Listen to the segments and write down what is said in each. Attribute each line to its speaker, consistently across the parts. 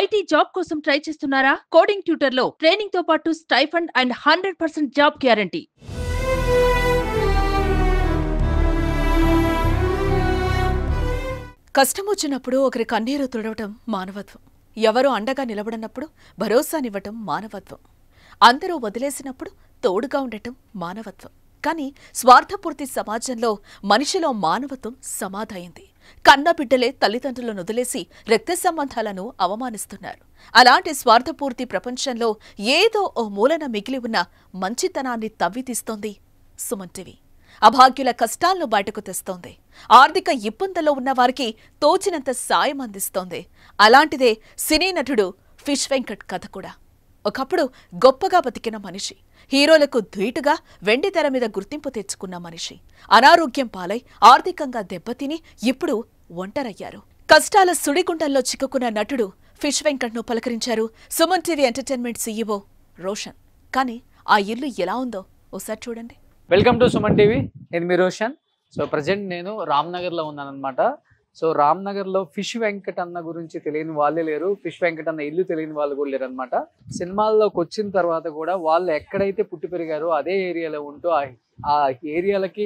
Speaker 1: IT job కోసం try చేస్తున్నారా coding tutor లో ట్రైనింగ్ తో పాటు stipend and hundred percent job guarantee కష్టం వచ్చినప్పుడు ఒకరి కన్నీరు తుడవటం మానవత్వం ఎవరో అండగా నిలబడినప్పుడు భరోసానివ్వటం మానవత్వం అందరూ వదిలేసినప్పుడు తోడుగా ఉండటం మానవత్వం కానీ స్వార్థపూర్తి సమాజంలో మనిషిలో మానవత్వం సమాధైంది కన్నబిడ్డలే తల్లిదండ్రులను వదిలేసి రక్త సంబంధాలను అవమానిస్తున్నారు అలాంటి స్వార్థపూర్తి ప్రపంచంలో ఏదో ఓ మూలన మిగిలి ఉన్న మంచితనాన్ని తవ్వితీస్తోంది సుమన్ టీవీ అభాగ్యుల కష్టాలను బయటకు తెస్తోంది ఆర్థిక ఇబ్బందుల్లో ఉన్నవారికి తోచినంత సాయం అందిస్తోంది అలాంటిదే సినీ నటుడు ఫిష్ వెంకట్ కథ కూడా ఒకప్పుడు గొప్పగా బతికిన మనిషి హీరోలకు ధీటుగా వెండి తెర మీద గుర్తింపు తెచ్చుకున్న మనిషి అనారోగ్యం పాలై ఆర్థికంగా దెబ్బతిని ఇప్పుడు ఒంటరయ్యారు కష్టాల సుడిగుండంలో చిక్కుకున్న నటుడు ఫిష్ వెంకట్ ను పలకరించారు Suman TV entertainment CEO Roshan కానీ ఆ ఇల్లు ఎలా ఉందో ఒకసారి చూడండి
Speaker 2: వెల్కమ్ టు సుమన్ టీవీ నేను మీ రోషన్ సో ప్రజెంట్ నేను లో ఉన్నాను అనమాట సో రామ్ లో ఫిష్ వెంకటన్న అన్న గురించి తెలియని వాళ్ళే లేరు ఫిష్ వెంకటన్న ఇల్లు తెలియని వాళ్ళు కూడా లేరు అనమాట సినిమాల్లోకి వచ్చిన తర్వాత కూడా వాళ్ళు ఎక్కడైతే పుట్టి పెరిగారో అదే ఏరియాలో ఉంటూ ఆ ఆ ఏరియాలకి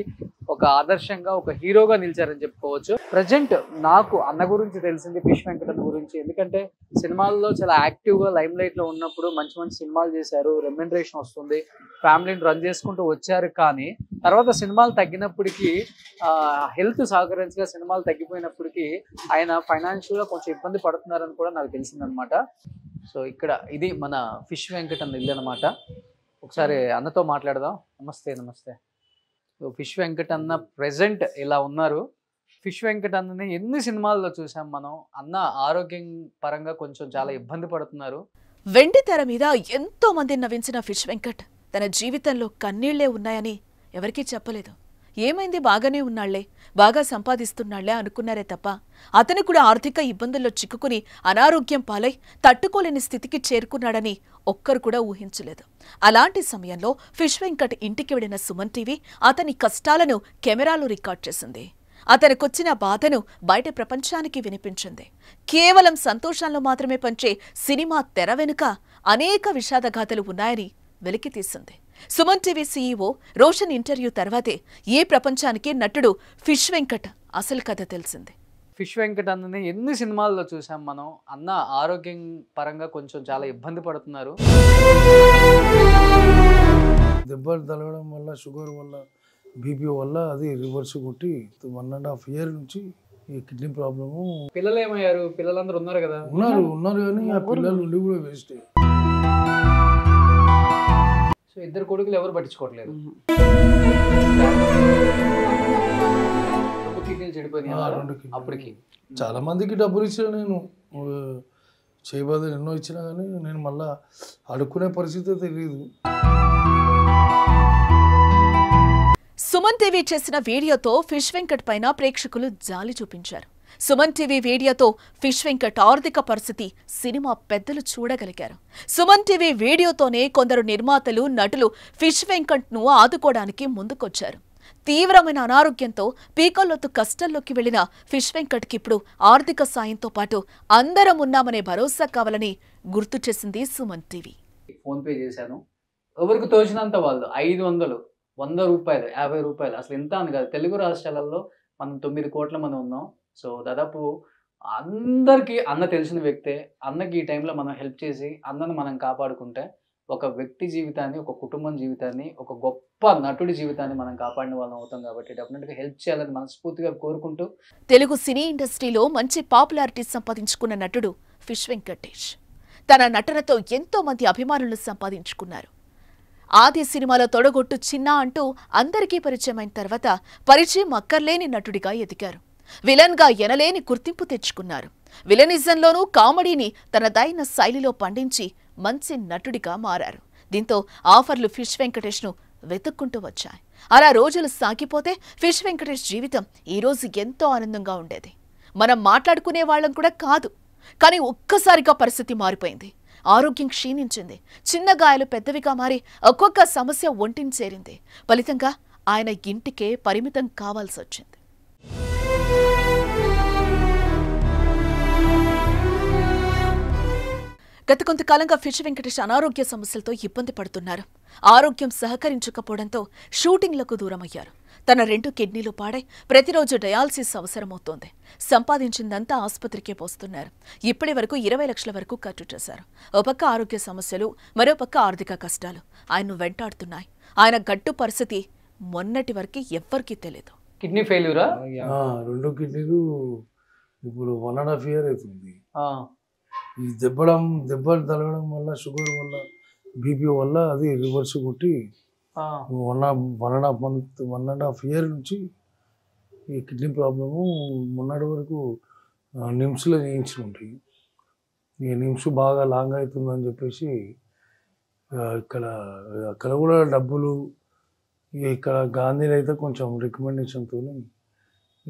Speaker 2: ఒక ఆదర్శంగా ఒక హీరోగా నిలిచారని చెప్పుకోవచ్చు ప్రజెంట్ నాకు అన్న గురించి తెలిసింది పిష్ వెంకటన్ గురించి ఎందుకంటే సినిమాల్లో చాలా యాక్టివ్గా లైమ్ లైట్లో ఉన్నప్పుడు మంచి మంచి సినిమాలు చేశారు రెమ్యునరేషన్ వస్తుంది ఫ్యామిలీని రన్ చేసుకుంటూ వచ్చారు కానీ తర్వాత సినిమాలు తగ్గినప్పటికీ హెల్త్ సహకరించగా సినిమాలు తగ్గిపోయినప్పటికీ ఆయన ఫైనాన్షియల్గా కొంచెం ఇబ్బంది పడుతున్నారని కూడా నాకు తెలిసిందనమాట సో ఇక్కడ ఇది మన ఫిష్ వెంకటన్ ఇల్లు అనమాట ఒకసారి అన్నతో మాట్లాడదాం నమస్తే నమస్తే ఫిష్ వెంకట్ అన్న ప్రెసెంట్ ఇలా ఉన్నారు ఫిష్ వెంకట్ అన్నని ఎన్ని సినిమాల్లో చూసాం మనం అన్న ఆరోగ్యం పరంగా కొంచెం
Speaker 1: చాలా ఇబ్బంది పడుతున్నారు వెండి తెర మీద ఎంతో మంది నవ్వించిన ఫిష్ వెంకట్ తన జీవితంలో కన్నీళ్లే ఉన్నాయని ఎవరికీ చెప్పలేదు ఏమైంది బాగానే ఉన్నాళ్లే బాగా సంపాదిస్తున్నాళ్లే అనుకున్నారే తప్ప అతను కూడా ఆర్థిక ఇబ్బందుల్లో చిక్కుకుని అనారోగ్యం పాలై తట్టుకోలేని స్థితికి చేరుకున్నాడని ఒక్కరు కూడా ఊహించలేదు అలాంటి సమయంలో ఫిష్ వెంకట్ ఇంటికి వెళ్లిన సుమన్ టీవీ అతని కష్టాలను కెమెరాలో రికార్డ్ చేసింది అతనికొచ్చిన బాధను బయట ప్రపంచానికి వినిపించింది కేవలం సంతోషాల్లో మాత్రమే పంచే సినిమా తెర వెనుక అనేక విషాదఘాతలు ఉన్నాయని వెలికితీసింది Suman TV CEO Roshan interview తర్వాతే ఏ ప్రపంచానికి నటుడు ఫిష్ వెంకట్ అసలు కథ తెలిసింది ఫిష్ వెంకట్ అన్నని
Speaker 2: ఎన్ని సినిమాల్లో చూసాం మనం అన్న ఆరోగ్యం పరంగా కొంచెం చాలా ఇబ్బంది పడుతున్నారు దెబ్బలు తలగడం వల్ల షుగర్ వల్ల
Speaker 3: బీపీ వల్ల అది రివర్స్ కొట్టి వన్ అండ్ హాఫ్ ఇయర్ నుంచి ఈ కిడ్నీ ప్రాబ్లము
Speaker 2: పిల్లలు ఏమయ్యారు పిల్లలందరూ ఉన్నారు కదా ఉన్నారు
Speaker 3: ఉన్నారు కానీ ఆ పిల్లలు కూడా వేస్ట్
Speaker 2: సో ఇద్దరు కొడుకులు ఎవరు పట్టించుకోవట్లేదు కిడ్నీలు అప్పటికి
Speaker 3: చాలా మందికి డబ్బులు ఇచ్చిన నేను చేయబోదు ఎన్నో ఇచ్చినా కానీ నేను మళ్ళా అడుక్కునే పరిస్థితి తెలియదు
Speaker 1: సుమన్ దేవి చేసిన వీడియోతో ఫిష్ వెంకట్ పైన ప్రేక్షకులు జాలి చూపించారు సుమన్ టీవీ వీడియోతో ఫిష్ వెంకట్ ఆర్థిక పరిస్థితి సినిమా పెద్దలు చూడగలిగారు సుమన్ టీవీ వీడియోతోనే కొందరు నిర్మాతలు నటులు ఫిష్ వెంకట్ ను ఆదుకోవడానికి ముందుకొచ్చారు తీవ్రమైన అనారోగ్యంతో పీకల్లోతు కష్టంలోకి వెళ్లిన ఫిష్ కి ఇప్పుడు ఆర్థిక సాయంతో పాటు అందరం ఉన్నామనే భరోసా కావాలని గుర్తు చేసింది సుమన్ టీవీ
Speaker 2: ఫోన్ పే చేశాను ఎవరికి తోచినంత వాళ్ళు ఐదు వందలు వంద రూపాయలు యాభై రూపాయలు అసలు ఎంత అని కాదు తెలుగు రాష్ట్రాలలో మనం తొమ్మిది కోట్ల మంది ఉన్నాం సో దాదాపు అందరికీ అన్న తెలిసిన వ్యక్తే అన్నకి ఈ టైంలో మనం హెల్ప్ చేసి అన్నను మనం కాపాడుకుంటే ఒక వ్యక్తి జీవితాన్ని ఒక కుటుంబం జీవితాన్ని
Speaker 1: ఒక గొప్ప నటుడి జీవితాన్ని మనం కాపాడిన వాళ్ళం అవుతాం కాబట్టి డెఫినెట్గా హెల్ప్ చేయాలని మనస్ఫూర్తిగా కోరుకుంటూ తెలుగు సినీ ఇండస్ట్రీలో మంచి పాపులారిటీ సంపాదించుకున్న నటుడు ఫిష్ వెంకటేష్ తన నటనతో ఎంతో మంది అభిమానులు సంపాదించుకున్నారు ఆది సినిమాలో తొడగొట్టు చిన్న అంటూ అందరికీ పరిచయమైన తర్వాత పరిచయం అక్కర్లేని నటుడిగా ఎదిగారు విలన్గా ఎనలేని గుర్తింపు తెచ్చుకున్నారు విలనిజంలోనూ కామెడీని తనదైన శైలిలో పండించి మంచి నటుడిగా మారారు దీంతో ఆఫర్లు ఫిష్ వెంకటేష్ ను వెతుక్కుంటూ వచ్చాయి అలా రోజులు సాగిపోతే ఫిష్ వెంకటేష్ జీవితం ఈరోజు ఎంతో ఆనందంగా ఉండేది మనం మాట్లాడుకునే వాళ్ళం కూడా కాదు కానీ ఒక్కసారిగా పరిస్థితి మారిపోయింది ఆరోగ్యం క్షీణించింది చిన్న గాయాలు పెద్దవిగా మారి ఒక్కొక్క సమస్య ఒంటిని చేరింది ఫలితంగా ఆయన ఇంటికే పరిమితం కావాల్సి వచ్చింది గత కొంతకాలంగా ఫిష్ వెంకటేష్ అనారోగ్య సమస్యలతో ఇబ్బంది పడుతున్నారు ఆరోగ్యం సహకరించకపోవడంతో షూటింగ్లకు దూరమయ్యారు తన రెండు కిడ్నీలు పాడై ప్రతిరోజు డయాలసిస్ అవసరమవుతోంది సంపాదించిందంతా ఆసుపత్రికే పోస్తున్నారు ఇప్పటి వరకు ఇరవై లక్షల వరకు ఖర్చు చేశారు ఒక ఆరోగ్య సమస్యలు మరోపక్క ఆర్థిక కష్టాలు ఆయన్ను వెంటాడుతున్నాయి ఆయన గట్టు పరిస్థితి మొన్నటి వరకు ఎవ్వరికీ తెలియదు కిడ్నీ ఫెయిల్యూరా
Speaker 3: రెండు కిడ్నీలు ఇప్పుడు వన్ అండ్ హాఫ్ ఇయర్ అవుతుంది ఈ దెబ్బడం దెబ్బలు తలగడం వల్ల షుగర్ వల్ల బీపీ వల్ల అది రివర్స్ కొట్టి one one and half month one and half year నుంచి ఈ కిడ్నీ ప్రాబ్లము మొన్నటి వరకు నిమ్స్లో చేయించుకుంటాయి ఈ నిమ్స్ బాగా లాంగ్ అవుతుందని చెప్పేసి ఇక్కడ అక్కడ కూడా డబ్బులు ఇక్కడ గాంధీలో అయితే కొంచెం రికమెండేషన్తోనే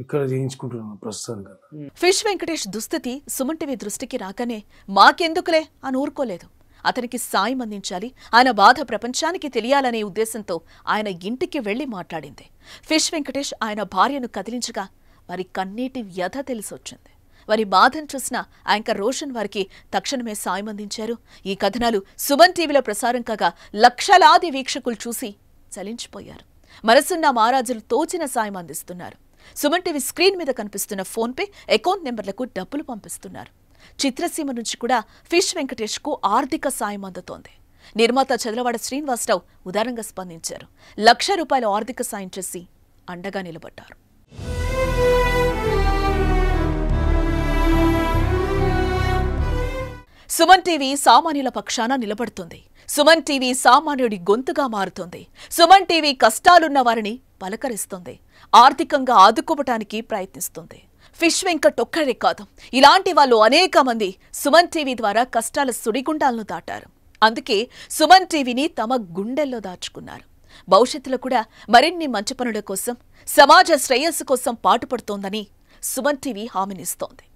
Speaker 3: ఇక్కడ చేయించుకుంటున్నాను ప్రస్తుతానికి
Speaker 1: ఫిష్ వెంకటేష్ దుస్థితి సుమన్ టీవీ దృష్టికి రాకనే మాకెందుకులే అని ఊరుకోలేదు అతనికి సాయం అందించాలి ఆయన బాధ ప్రపంచానికి తెలియాలనే ఉద్దేశంతో ఆయన ఇంటికి వెళ్లి మాట్లాడింది ఫిష్ వెంకటేష్ ఆయన భార్యను కదిలించగా వారి కన్నీటి వ్యధ తెలిసొచ్చింది వారి బాధను చూసిన యాంకర్ రోషన్ వారికి తక్షణమే సాయం అందించారు ఈ కథనాలు సుమన్ టీవీలో ప్రసారం కాగా లక్షలాది వీక్షకులు చూసి చలించిపోయారు మనసున్న మహారాజులు తోచిన సాయం అందిస్తున్నారు సుమన్ టీవీ స్క్రీన్ మీద కనిపిస్తున్న ఫోన్పే అకౌంట్ నెంబర్లకు డబ్బులు పంపిస్తున్నారు చిత్రసీమ నుంచి కూడా ఫిష్ వెంకటేష్కు ఆర్థిక సాయం అందుతోంది నిర్మాత చదలవాడ శ్రీనివాసరావు ఉదారంగా స్పందించారు లక్ష రూపాయలు ఆర్థిక సాయం చేసి అండగా నిలబడ్డారు సుమన్ టీవీ సామాన్యుల పక్షాన నిలబడుతుంది సుమన్ టీవీ సామాన్యుడి గొంతుగా మారుతోంది సుమన్ టీవీ కష్టాలున్న వారిని పలకరిస్తుంది ఆర్థికంగా ఆదుకోవటానికి ప్రయత్నిస్తుంది ఫిష్ వెంకట్ ఒక్కడే కాదు ఇలాంటి వాళ్ళు అనేక మంది సుమన్ టీవీ ద్వారా కష్టాల సుడిగుండాలను దాటారు అందుకే సుమన్ టీవీని తమ గుండెల్లో దాచుకున్నారు భవిష్యత్తులో కూడా మరిన్ని మంచి పనుల కోసం సమాజ శ్రేయస్సు కోసం పాటుపడుతోందని సుమన్ టీవీ హామీనిస్తోంది